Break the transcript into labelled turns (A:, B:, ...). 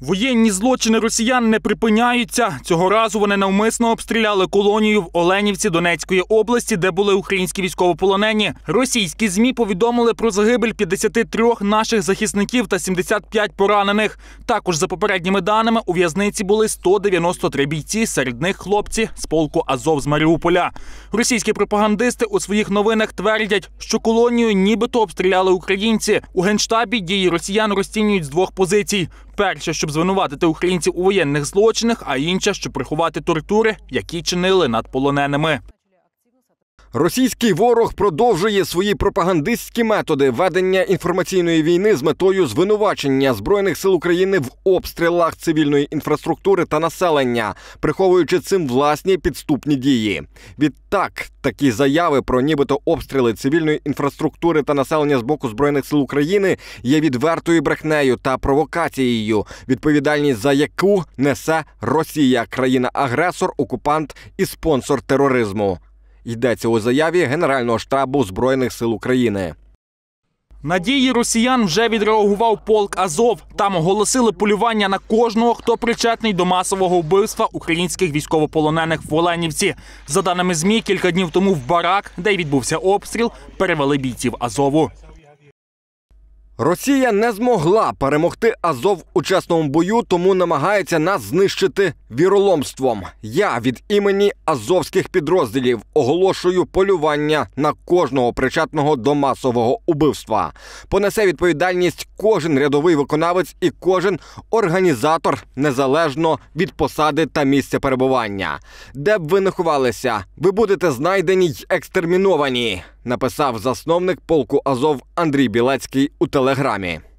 A: Воєнні злочини росіян не припиняються. Цього разу вони навмисно обстріляли колонію в Оленівці Донецької області, де були українські військовополонені. Російські змі повідомили про загибель 53 наших захисників та 75 поранених. Також за попередніми даними у в'язниці були 193 бійці, серед них хлопці з полку Азов з Маріуполя. Російські пропагандисти у своїх новинах твердять, що колонію нібито обстріляли українці. У генштабі дії росіян розцінюють з двох позицій перша, щоб звинуватити українців у воєнних злочинах, а інша, щоб приховати тортури, які чинили над полоненими.
B: Російський ворог продовжує свої пропагандистські методи ведення інформаційної війни з метою звинувачення збройних сил України в обстрілах цивільної інфраструктури та населення, приховуючи цим власні підступні дії. Відтак такі заяви про нібито обстріли цивільної інфраструктури та населення з боку збройних сил України є відвертою брехнею та провокацією, відповідальність за яку несе Росія, країна-агресор, окупант і спонсор тероризму. Йдеться у заяві Генерального штабу Збройних сил України.
A: Надії росіян вже відреагував полк Азов. Там оголосили полювання на кожного, хто причетний до масового вбивства українських військовополонених в Оленівці. За даними змі, кілька днів тому в барак, де й відбувся обстріл, перевели бійців Азову.
B: Росія не змогла перемогти Азов у чесному бою, тому намагається нас знищити віроломством. Я від імені азовських підрозділів оголошую полювання на кожного причетного до масового убивства. Понесе відповідальність кожен рядовий виконавець і кожен організатор незалежно від посади та місця перебування. Де б ви не ховалися, ви будете знайдені й екстерміновані написав засновник полку Азов Андрій Білецький у телеграмі.